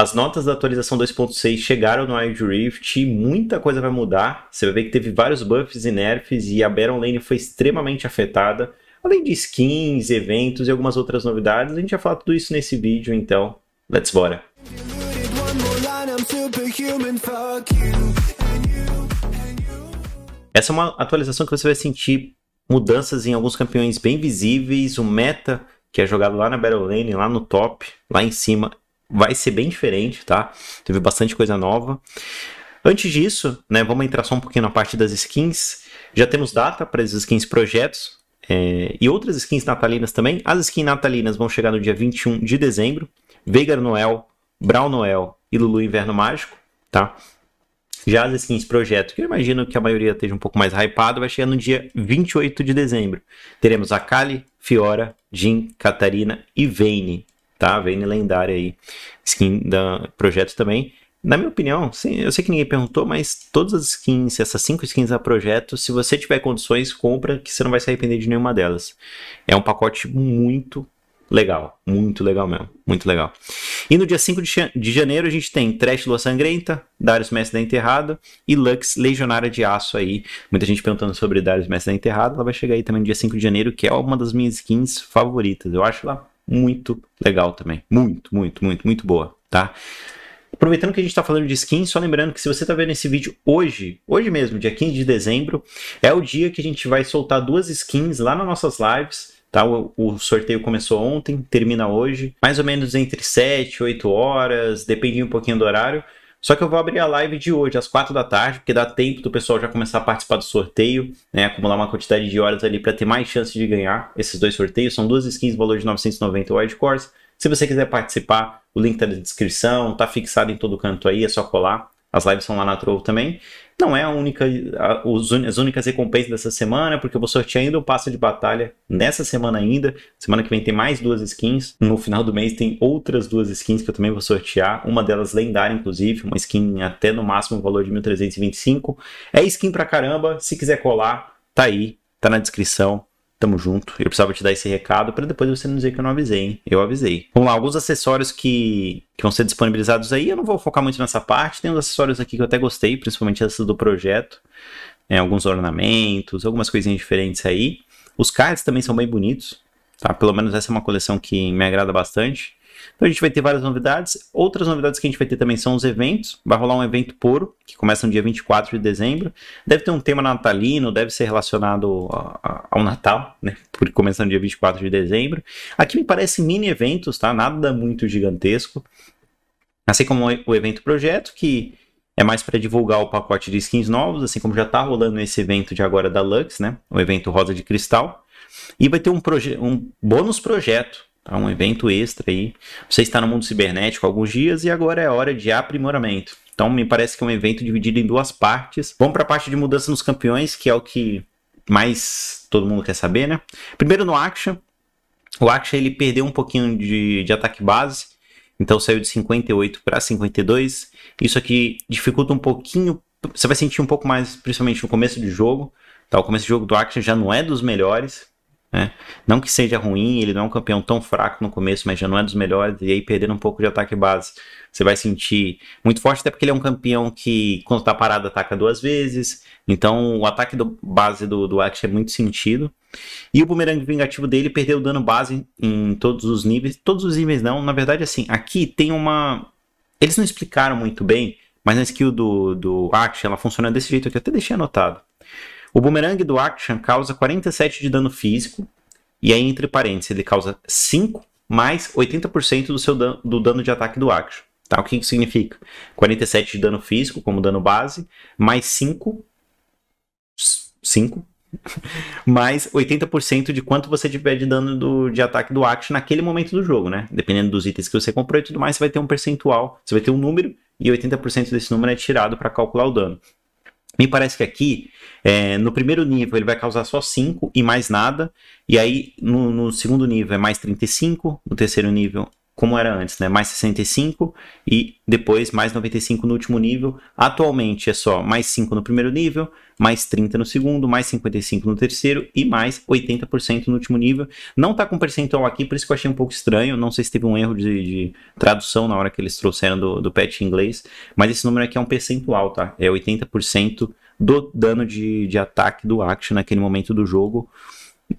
As notas da atualização 2.6 chegaram no Wild Rift e muita coisa vai mudar. Você vai ver que teve vários buffs e nerfs e a Baron Lane foi extremamente afetada. Além de skins, eventos e algumas outras novidades, a gente vai falar tudo isso nesse vídeo, então let's bora! Essa é uma atualização que você vai sentir mudanças em alguns campeões bem visíveis, o meta que é jogado lá na Battle Lane, lá no top, lá em cima, vai ser bem diferente, tá? Teve bastante coisa nova. Antes disso, né, vamos entrar só um pouquinho na parte das skins. Já temos data para as skins projetos é, e outras skins natalinas também. As skins natalinas vão chegar no dia 21 de dezembro. Veigar Noel, Brown Noel e Lulu Inverno Mágico, tá? Já as skins projeto, que eu imagino que a maioria esteja um pouco mais hypada, vai chegar no dia 28 de dezembro. Teremos a Kali, Fiora, Jin, Catarina e Vayne tá? Vayne lendária aí, skin do projeto também. Na minha opinião, sim, eu sei que ninguém perguntou, mas todas as skins, essas cinco skins da projeto, se você tiver condições, compra que você não vai se arrepender de nenhuma delas. É um pacote muito legal, muito legal mesmo, muito legal. E no dia 5 de janeiro a gente tem Trash Lua Sangrenta, Darius Mestre da Enterrada e Lux Legionária de Aço aí. Muita gente perguntando sobre Darius Mestre da Enterrada, ela vai chegar aí também no dia 5 de janeiro, que é uma das minhas skins favoritas. Eu acho lá muito legal também. Muito, muito, muito, muito boa, tá? Aproveitando que a gente está falando de skin, só lembrando que se você está vendo esse vídeo hoje, hoje mesmo, dia 15 de dezembro, é o dia que a gente vai soltar duas skins lá nas nossas lives. Tá? O, o, sorteio começou ontem, termina hoje, mais ou menos entre 7 e 8 horas, depende um pouquinho do horário. Só que eu vou abrir a live de hoje, às quatro da tarde, porque dá tempo do pessoal já começar a participar do sorteio, né? Acumular uma quantidade de horas ali para ter mais chance de ganhar esses dois sorteios. São duas skins, valor de 990 cores. Se você quiser participar, o link tá na descrição, tá fixado em todo canto aí, é só colar. As lives são lá na Trovo também. Não é a única, a, os, as únicas recompensas dessa semana, porque eu vou sortear ainda o passe de batalha nessa semana ainda. Semana que vem tem mais duas skins. No final do mês tem outras duas skins que eu também vou sortear. Uma delas lendária, inclusive, uma skin até no máximo valor de 1.325. É skin pra caramba. Se quiser colar, tá aí, tá na descrição. Tamo junto. Eu precisava te dar esse recado para depois você não dizer que eu não avisei, hein? Eu avisei. Vamos lá, alguns acessórios que, que vão ser disponibilizados aí. Eu não vou focar muito nessa parte. Tem uns acessórios aqui que eu até gostei, principalmente esses do projeto. É, alguns ornamentos, algumas coisinhas diferentes aí. Os cards também são bem bonitos, tá? Pelo menos essa é uma coleção que me agrada bastante. Então a gente vai ter várias novidades. Outras novidades que a gente vai ter também são os eventos. Vai rolar um evento puro, que começa no dia 24 de dezembro. Deve ter um tema natalino, deve ser relacionado ao Natal, né? Porque começa no dia 24 de dezembro. Aqui me parece mini eventos, tá? Nada muito gigantesco. Assim como o evento projeto, que é mais para divulgar o pacote de skins novos, assim como já está rolando esse evento de agora da Lux, né? O evento Rosa de Cristal. E vai ter um, proje um bônus projeto, Tá? Um evento extra aí. Você está no mundo cibernético há alguns dias e agora é hora de aprimoramento. Então me parece que é um evento dividido em duas partes. Vamos para a parte de mudança nos campeões, que é o que mais todo mundo quer saber, né? Primeiro no Action. O Action ele perdeu um pouquinho de, de ataque base, então saiu de 58 para 52. Isso aqui dificulta um pouquinho, você vai sentir um pouco mais, principalmente no começo do jogo. Tá? O começo do jogo do Action já não é dos melhores, né? Não que seja ruim, ele não é um campeão tão fraco no começo, mas já não é dos melhores, e aí perdendo um pouco de ataque base. Você vai sentir muito forte, até porque ele é um campeão que, quando tá parado, ataca duas vezes. Então o ataque do base do, do Axe é muito sentido. E o bumerangue vingativo dele perdeu dano base em, todos os níveis. Todos os níveis não, na verdade, assim, aqui tem uma. Eles não explicaram muito bem, mas na skill do, do Axe ela funciona desse jeito que eu até deixei anotado. O boomerang do Action causa 47 de dano físico, e aí, entre parênteses, ele causa 5 mais 80% do seu dano, do dano de ataque do Action. Tá? O que, que significa? 47 de dano físico como dano base, mais 5. 5 mais 80% de quanto você tiver de dano do, de ataque do Action naquele momento do jogo, né? Dependendo dos itens que você comprou e tudo mais, você vai ter um percentual, você vai ter um número e 80% desse número é tirado para calcular o dano. Me parece que aqui, é, no primeiro nível, ele vai causar só 5 e mais nada. E aí, no, no, segundo nível, é mais 35. No terceiro nível, como era antes, né? Mais 65 e depois mais 95 no último nível. Atualmente é só mais 5 no primeiro nível, mais 30 no segundo, mais 55 no terceiro e mais 80% no último nível. Não tá com percentual aqui, por isso que eu achei um pouco estranho. Não sei se teve um erro de, de tradução na hora que eles trouxeram do, do patch em inglês, mas esse número aqui é um percentual, tá? É 80% do dano de, de ataque do Action naquele momento do jogo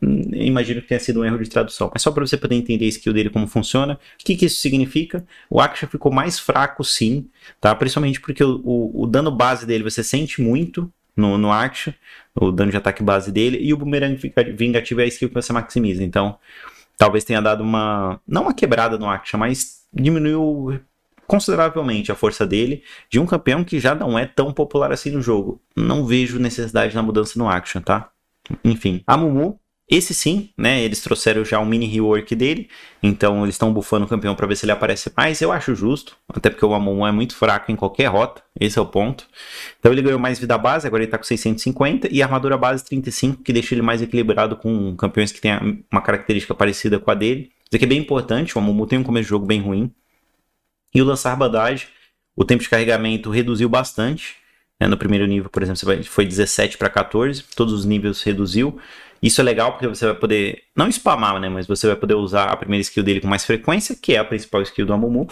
imagino que tenha sido um erro de tradução. Mas só para você poder entender a skill dele, como funciona, o que, que isso significa? O Aksha ficou mais fraco, sim, tá? Principalmente porque o, o, o dano base dele você sente muito no, no Aksha, o dano de ataque base dele, e o Boomerang Vingativo é a skill que você maximiza. Então, talvez tenha dado uma. não uma quebrada no Aksha, mas diminuiu consideravelmente a força dele de um campeão que já não é tão popular assim no jogo. Não vejo necessidade na mudança no Aksha, tá? Enfim, a Mumu esse sim, né? Eles trouxeram já um mini rework dele, então eles estão bufando o campeão para ver se ele aparece mais. Eu acho justo, até porque o Amon é muito fraco em qualquer rota, esse é o ponto. Então ele ganhou mais vida base, agora ele tá com 650 e armadura base 35, que deixa ele mais equilibrado com campeões que tem uma característica parecida com a dele. Isso aqui é bem importante, o Amumu tem um começo de jogo bem ruim. E o lançar bandagem, o tempo de carregamento reduziu bastante. Né? No primeiro nível, por exemplo, você vai, foi 17 para 14, todos os níveis reduziu. Isso é legal porque você vai poder, não spamar, né? Mas você vai poder usar a primeira skill dele com mais frequência, que é a principal skill do Amumu.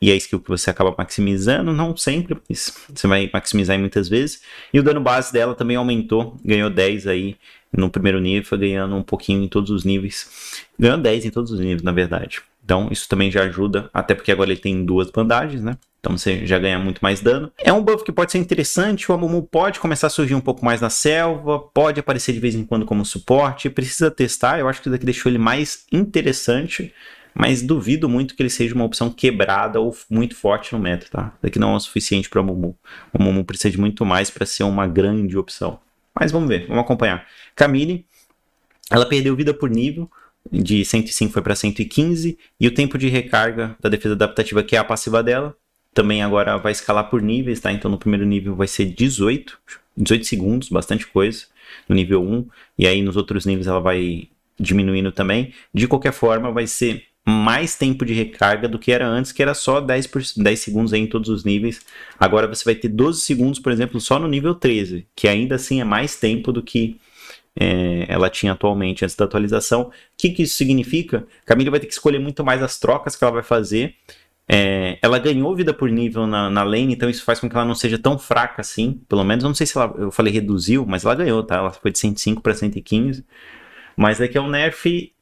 E é a skill que você acaba maximizando, não sempre, mas você vai maximizar muitas vezes. E o dano base dela também aumentou, ganhou 10 aí no primeiro nível, foi ganhando um pouquinho em todos os níveis. Ganhou 10 em todos os níveis, na verdade. Então, isso também já ajuda, até porque agora ele tem duas bandagens, né? Então você já ganha muito mais dano. É um buff que pode ser interessante, o Amumu pode começar a surgir um pouco mais na selva, pode aparecer de vez em quando como suporte, precisa testar, eu acho que isso daqui deixou ele mais interessante, mas duvido muito que ele seja uma opção quebrada ou muito forte no meta, tá? Isso daqui não é o suficiente para o Amumu. O Amumu precisa de muito mais para ser uma grande opção. Mas vamos ver, vamos acompanhar. Camille, ela perdeu vida por nível, de 105 foi para 115, e o tempo de recarga da defesa adaptativa, que é a passiva dela, também agora vai escalar por níveis, tá? Então no primeiro nível vai ser 18, 18 segundos, bastante coisa, no nível 1, e aí nos outros níveis ela vai diminuindo também. De qualquer forma, vai ser mais tempo de recarga do que era antes, que era só 10, por, 10 segundos em todos os níveis. Agora você vai ter 12 segundos, por exemplo, só no nível 13, que ainda assim é mais tempo do que é, ela tinha atualmente antes da atualização. O que, que isso significa? Camila vai ter que escolher muito mais as trocas que ela vai fazer é, ela ganhou vida por nível na, na, lane, então isso faz com que ela não seja tão fraca assim. Pelo menos, não sei se ela, eu falei reduziu, mas ela ganhou, tá? Ela foi de 105 para 115. Mas é que é um nerf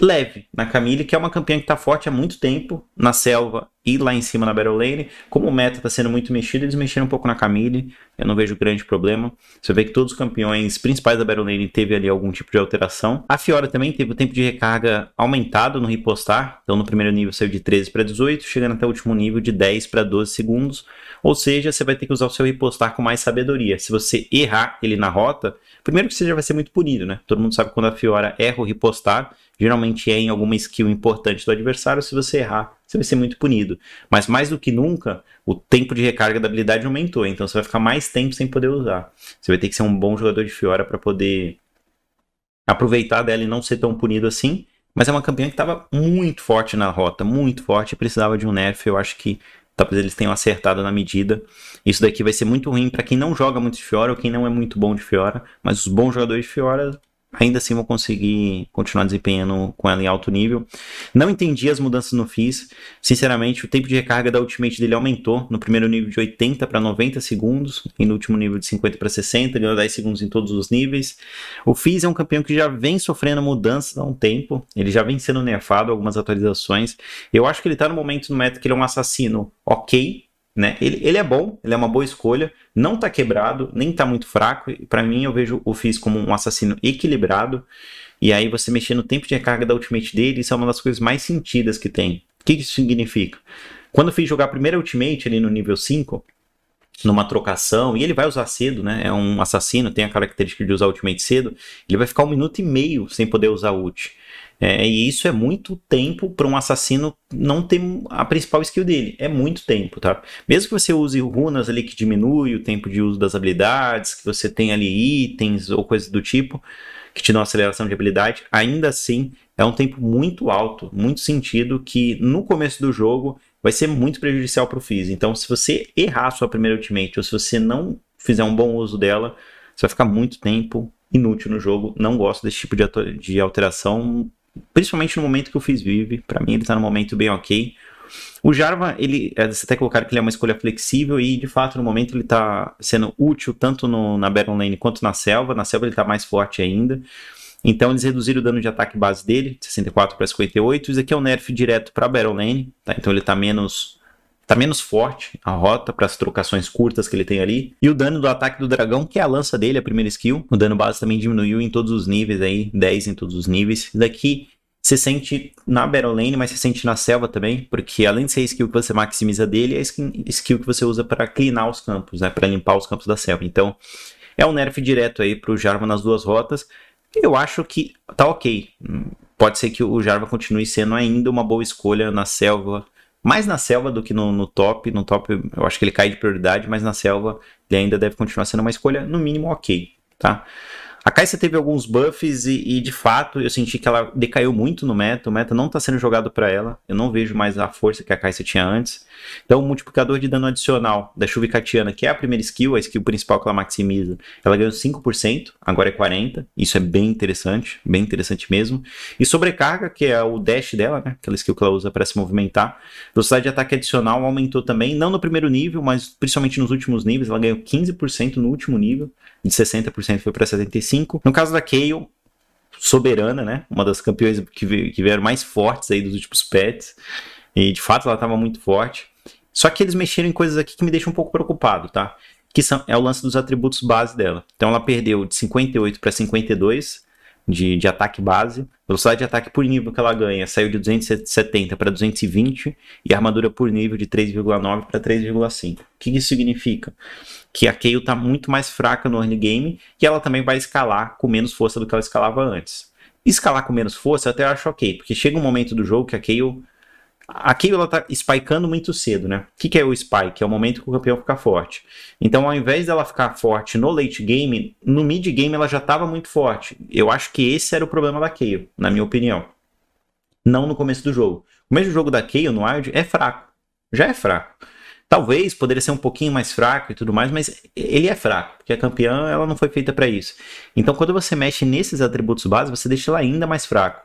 leve na Camille, que é uma campeã que tá forte há muito tempo na selva. Ir lá em cima na Battle Lane. Como o meta está sendo muito mexido, eles mexeram um pouco na Camille. Eu não vejo grande problema. Você vê que todos os campeões principais da Battle Lane teve ali algum tipo de alteração. A Fiora também teve o tempo de recarga aumentado no ripostar. Então no primeiro nível saiu de 13 para 18, chegando até o último nível de 10 para 12 segundos. Ou seja, você vai ter que usar o seu ripostar com mais sabedoria. Se você errar ele na rota, primeiro que você já vai ser muito punido, né? Todo mundo sabe quando a Fiora erra o ripostar, geralmente é em alguma skill importante do adversário. Se você errar você vai ser muito punido. Mas mais do que nunca, o tempo de recarga da habilidade aumentou, então você vai ficar mais tempo sem poder usar. Você vai ter que ser um bom jogador de Fiora para poder aproveitar dela e não ser tão punido assim. Mas é uma campeã que estava muito forte na rota, muito forte, precisava de um nerf. Eu acho que talvez eles tenham acertado na medida. Isso daqui vai ser muito ruim para quem não joga muito de Fiora ou quem não é muito bom de Fiora, mas os bons jogadores de Fiora ainda assim vou conseguir continuar desempenhando com ela em alto nível. Não entendi as mudanças no Fizz. Sinceramente, o tempo de recarga da Ultimate dele aumentou no primeiro nível de 80 para 90 segundos e no último nível de 50 para 60, ganhou 10 segundos em todos os níveis. O Fizz é um campeão que já vem sofrendo mudanças há um tempo, ele já vem sendo nerfado algumas atualizações. Eu acho que ele está no momento no meta que ele é um assassino, OK, né? Ele, ele é bom, ele é uma boa escolha, não tá quebrado, nem tá muito fraco. Para mim, eu vejo o Fizz como um assassino equilibrado. E aí você mexer no tempo de recarga da ultimate dele, isso é uma das coisas mais sentidas que tem. O que isso significa? Quando eu Fizz jogar a primeira ultimate ali no nível 5, numa trocação, e ele vai usar cedo, né? É um assassino, tem a característica de usar ultimate cedo, ele vai ficar um minuto e meio sem poder usar ult. É, e isso é muito tempo para um assassino não ter a principal skill dele. É muito tempo, tá? Mesmo que você use runas ali que diminui o tempo de uso das habilidades, que você tenha ali itens ou coisas do tipo que te dão aceleração de habilidade, ainda assim é um tempo muito alto, muito sentido que no começo do jogo vai ser muito prejudicial para o Fizz. Então, se você errar sua primeira ultimate ou se você não fizer um bom uso dela, você vai ficar muito tempo inútil no jogo. Não gosto desse tipo de alteração principalmente no momento que eu fiz vive. Para mim, ele está no momento bem ok. O Jarva, ele, é, você até colocar que ele é uma escolha flexível e, de fato, no momento ele está sendo útil tanto no, na Baron Lane quanto na Selva. Na Selva ele está mais forte ainda. Então eles reduziram o dano de ataque base dele, 64 para 58. Isso aqui é um nerf direto para Baron Lane, tá? Então ele está menos Tá menos forte a rota para as trocações curtas que ele tem ali. E o dano do ataque do dragão, que é a lança dele, a primeira skill. O dano base também diminuiu em todos os níveis aí, 10 em todos os níveis. Daqui você sente na Battle Lane, mas você sente na selva também, porque além de ser a skill que você maximiza dele, é a skill que você usa para clinar os campos, né, para limpar os campos da selva. Então, é um nerf direto aí pro Jarvan nas duas rotas. Eu acho que tá OK. Hum, pode ser que o Jarvan continue sendo ainda uma boa escolha na selva mais na selva do que no, no, top. No top eu acho que ele cai de prioridade, mas na selva ele ainda deve continuar sendo uma escolha, no mínimo, ok, tá? A Kai'Sa teve alguns buffs e, e, de fato eu senti que ela decaiu muito no meta. O meta não está sendo jogado para ela. Eu não vejo mais a força que a Kai'Sa tinha antes. Então o multiplicador de dano adicional da Chuva Catiana, que é a primeira skill, a skill principal que ela maximiza, ela ganhou 5%, agora é 40%. Isso é bem interessante, bem interessante mesmo. E sobrecarga, que é o dash dela, né? Aquela skill que ela usa para se movimentar. Velocidade de ataque adicional aumentou também, não no primeiro nível, mas principalmente nos últimos níveis. Ela ganhou 15% no último nível de 60% foi para 75%. No caso da Kayle, soberana, né? Uma das campeões que, que vieram mais fortes aí dos últimos pets. E de fato ela estava muito forte. Só que eles mexeram em coisas aqui que me deixam um pouco preocupado, tá? Que são, é o lance dos atributos base dela. Então ela perdeu de 58 para 52 de, de ataque base. Velocidade de ataque por nível que ela ganha saiu de 270 para 220 e armadura por nível de 3,9 para 3,5. O que isso significa? Que a Kayle está muito mais fraca no early game e ela também vai escalar com menos força do que ela escalava antes. Escalar com menos força eu até acho ok, porque chega um momento do jogo que a Kayle a ela tá spikeando muito cedo, né? O que, que é o spike? É o momento que o campeão fica forte. Então, ao invés dela ficar forte no late game, no mid game ela já estava muito forte. Eu acho que esse era o problema da Kayle, na minha opinião. Não no começo do jogo. O mesmo jogo da Kayle no Wild é fraco. Já é fraco. Talvez poderia ser um pouquinho mais fraco e tudo mais, mas ele é fraco, porque a campeã ela não foi feita para isso. Então, quando você mexe nesses atributos básicos, você deixa ela ainda mais fraco.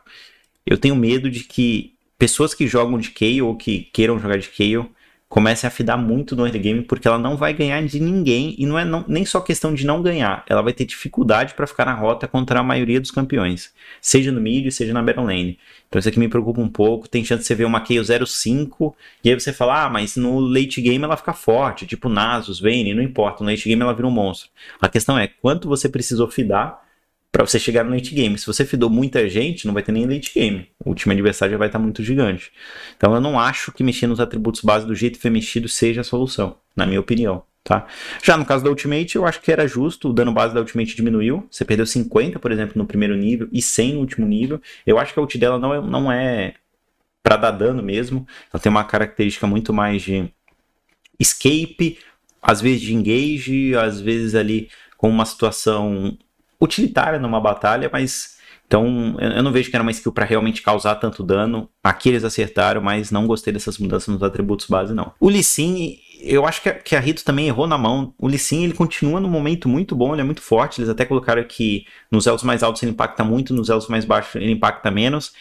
Eu tenho medo de que pessoas que jogam de Kayle ou que queiram jogar de Kayle comecem a fidar muito no early game, porque ela não vai ganhar de ninguém, e não é não, nem só questão de não ganhar, ela vai ter dificuldade para ficar na rota contra a maioria dos campeões, seja no mid, seja na battle lane. Então isso aqui me preocupa um pouco, tem chance de você ver uma Kayle 05, e aí você fala, ah, mas no late game ela fica forte, tipo Nasus, Vayne, não importa, no late game ela vira um monstro. A questão é, quanto você precisou fidar para você chegar no late game. Se você fidou muita gente, não vai ter nem late game. O último adversário já vai estar tá muito gigante. Então eu não acho que mexer nos atributos base do jeito que foi mexido seja a solução, na minha opinião. Tá? Já no caso da Ultimate, eu acho que era justo, o dano base da Ultimate diminuiu, você perdeu 50, por exemplo, no primeiro nível e 100 no último nível. Eu acho que a ult dela não é, não é para dar dano mesmo, ela tem uma característica muito mais de escape, às vezes de engage, às vezes ali com uma situação utilitária numa batalha, mas então eu não vejo que era uma skill para realmente causar tanto dano. Aqui eles acertaram, mas não gostei dessas mudanças nos atributos base não. O Lee Sin, eu acho que a Rito também errou na mão. O Lee Sin, ele continua num momento muito bom, ele é muito forte. Eles até colocaram que nos elos mais altos ele impacta muito, nos elos mais baixos ele impacta menos.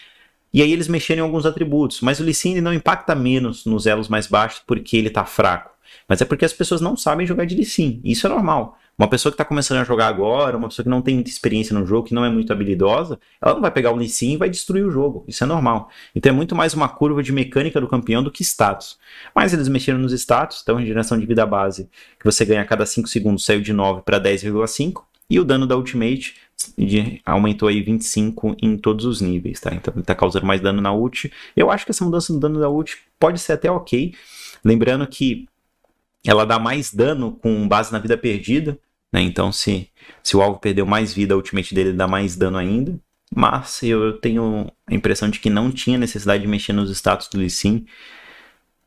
E aí eles mexeram em alguns atributos, mas o Lee Sin, ele não impacta menos nos elos mais baixos porque ele está fraco. Mas é porque as pessoas não sabem jogar de Lee Sin, isso é normal. Uma pessoa que está começando a jogar agora, uma pessoa que não tem muita experiência no jogo, que não é muito habilidosa, ela não vai pegar o Lee Sin e vai destruir o jogo. Isso é normal. Então é muito mais uma curva de mecânica do campeão do que status. Mas eles mexeram nos status, então geração de vida base, que você ganha a cada 5 segundos, saiu de 9 para 10,5. E o dano da Ultimate de, aumentou aí 25 em todos os níveis, tá? Então ele está causando mais dano na ult. Eu acho que essa mudança no dano da ult pode ser até ok. Lembrando que ela dá mais dano com base na vida perdida. Né? Então, se, se o alvo perdeu mais vida, a ultimate dele dá mais dano ainda. Mas eu tenho a impressão de que não tinha necessidade de mexer nos status do Lee Sin.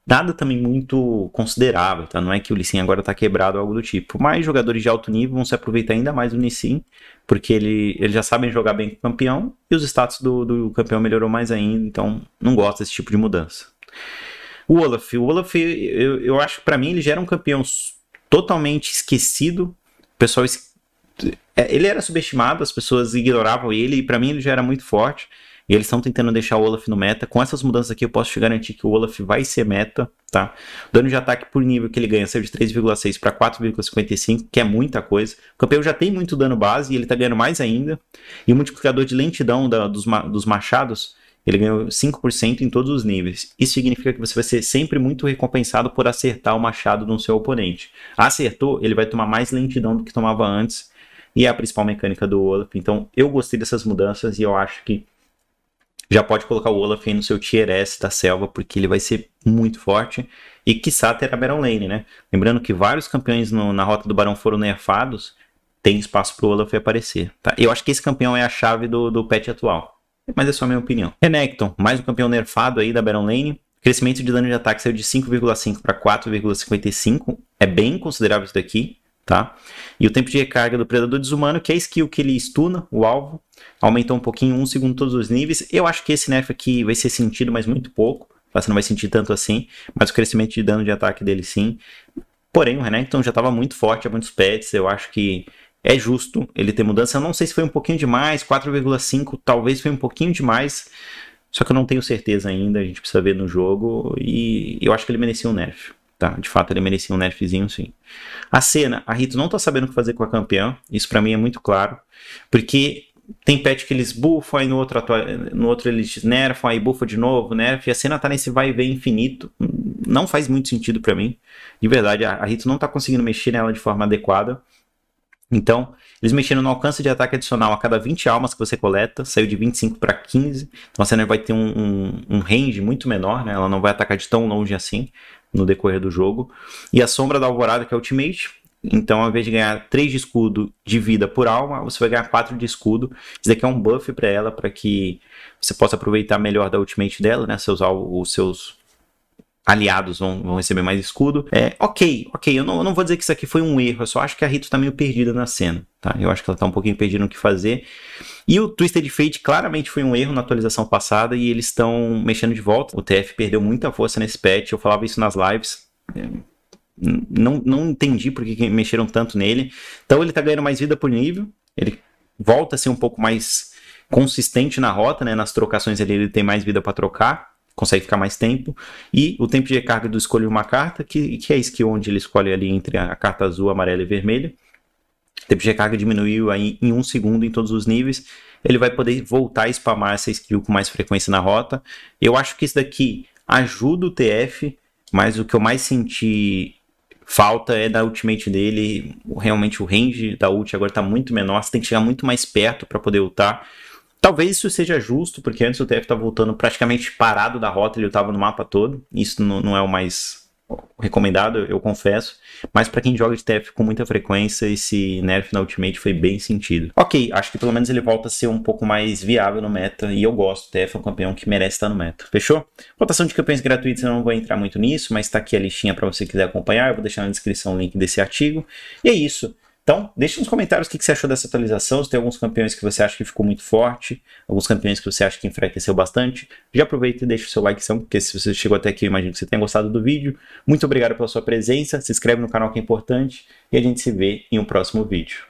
Nada também muito considerável, tá? Não é que o Lee Sin agora tá quebrado ou algo do tipo. Mas jogadores de alto nível vão se aproveitar ainda mais do Lee Sin, porque ele, eles já sabem jogar bem com o campeão e os status do, do campeão melhorou mais ainda, então não gosto desse tipo de mudança. O Olaf, o Olaf, eu, eu acho que pra mim ele já era um campeão totalmente esquecido pessoal. É, ele era subestimado, as pessoas ignoravam ele, e para mim ele já era muito forte. E eles estão tentando deixar o Olaf no meta. Com essas mudanças aqui, eu posso te garantir que o Olaf vai ser meta, tá? dano de ataque por nível que ele ganha saiu de 3,6 para 4,55, que é muita coisa. O campeão já tem muito dano base e ele tá ganhando mais ainda. E o multiplicador de lentidão da, dos, dos machados ele ganhou 5% em todos os níveis. Isso significa que você vai ser sempre muito recompensado por acertar o machado no seu oponente. Acertou, ele vai tomar mais lentidão do que tomava antes. E é a principal mecânica do Olaf. Então, eu gostei dessas mudanças e eu acho que já pode colocar o Olaf aí no seu tier S da selva, porque ele vai ser muito forte. E quiçá terá Baron Lane, né? Lembrando que vários campeões no, na rota do Barão foram nerfados, tem espaço pro Olaf aparecer. Tá? Eu acho que esse campeão é a chave do, do patch atual mas é só minha opinião. Renekton, mais um campeão nerfado aí da Baron Lane. Crescimento de dano de ataque saiu de 5,5 para 4,55. É bem considerável isso daqui, tá? E o tempo de recarga do Predador Desumano, que é a skill que ele estuna o alvo, aumentou um pouquinho, um segundo todos os níveis. Eu acho que esse nerf aqui vai ser sentido, mas muito pouco. Tá? Você não vai sentir tanto assim, mas o crescimento de dano de ataque dele sim. Porém, o Renekton já estava muito forte a muitos pets. Eu acho que é justo ele ter mudança. Eu não sei se foi um pouquinho demais, 4,5 talvez foi um pouquinho demais, só que eu não tenho certeza ainda, a gente precisa ver no jogo e eu acho que ele merecia um nerf. Tá, de fato ele merecia um nerfzinho sim. A cena, a Rito não tá sabendo o que fazer com a campeã, isso para mim é muito claro, porque tem patch que eles buffam, aí no outro, no outro eles nerfam, aí buffa de novo, nerf, e a cena tá nesse vai e vem infinito. Não faz muito sentido para mim. De verdade, a Rito não tá conseguindo mexer nela de forma adequada. Então, eles mexeram no alcance de ataque adicional a cada 20 almas que você coleta, saiu de 25 para 15. Então a Senna vai ter um, um, um, range muito menor, né? Ela não vai atacar de tão longe assim no decorrer do jogo. E a Sombra da Alvorada, que é Ultimate. Então, ao invés de ganhar 3 de escudo de vida por alma, você vai ganhar 4 de escudo. Isso daqui é um buff para ela, para que você possa aproveitar melhor da ultimate dela, né? Você usar os seus aliados vão, vão receber mais escudo. É, ok, ok, eu não, eu não vou dizer que isso aqui foi um erro, eu só acho que a Rito tá meio perdida na cena. Tá? Eu acho que ela tá um pouquinho perdida no que fazer. E o Twisted Fate claramente foi um erro na atualização passada e eles estão mexendo de volta. O TF perdeu muita força nesse patch, eu falava isso nas lives. É, não, não entendi porque mexeram tanto nele. Então ele tá ganhando mais vida por nível, ele volta a ser um pouco mais consistente na rota, né? Nas trocações ali ele tem mais vida para trocar consegue ficar mais tempo. E o tempo de recarga do escolher uma carta, que, que é isso que onde ele escolhe ali entre a carta azul, amarela e vermelha. O tempo de recarga diminuiu aí em um segundo em todos os níveis. Ele vai poder voltar a spamar essa skill com mais frequência na rota. Eu acho que isso daqui ajuda o TF, mas o que eu mais senti falta é da ultimate dele. Realmente o range da ult agora está muito menor. Você tem que chegar muito mais perto para poder ultar. Talvez isso seja justo, porque antes o TF estava tá voltando praticamente parado da rota, ele estava no mapa todo. Isso não, é o mais recomendado, eu, confesso. Mas para quem joga de TF com muita frequência, esse nerf na Ultimate foi bem sentido. Ok, acho que pelo menos ele volta a ser um pouco mais viável no meta. E eu gosto, TF é um campeão que merece estar no meta. Fechou? Rotação de campeões gratuitos, eu não vou entrar muito nisso, mas tá aqui a listinha para você quiser acompanhar. Eu vou deixar na descrição o link desse artigo. E é isso. Então, deixe nos comentários o que você achou dessa atualização, se tem alguns campeões que você acha que ficou muito forte, alguns campeões que você acha que enfraqueceu bastante. Já aproveita e deixa o seu like, então, porque se você chegou até aqui, eu imagino que você tenha gostado do vídeo. Muito obrigado pela sua presença, se inscreve no canal que é importante e a gente se vê em um próximo vídeo.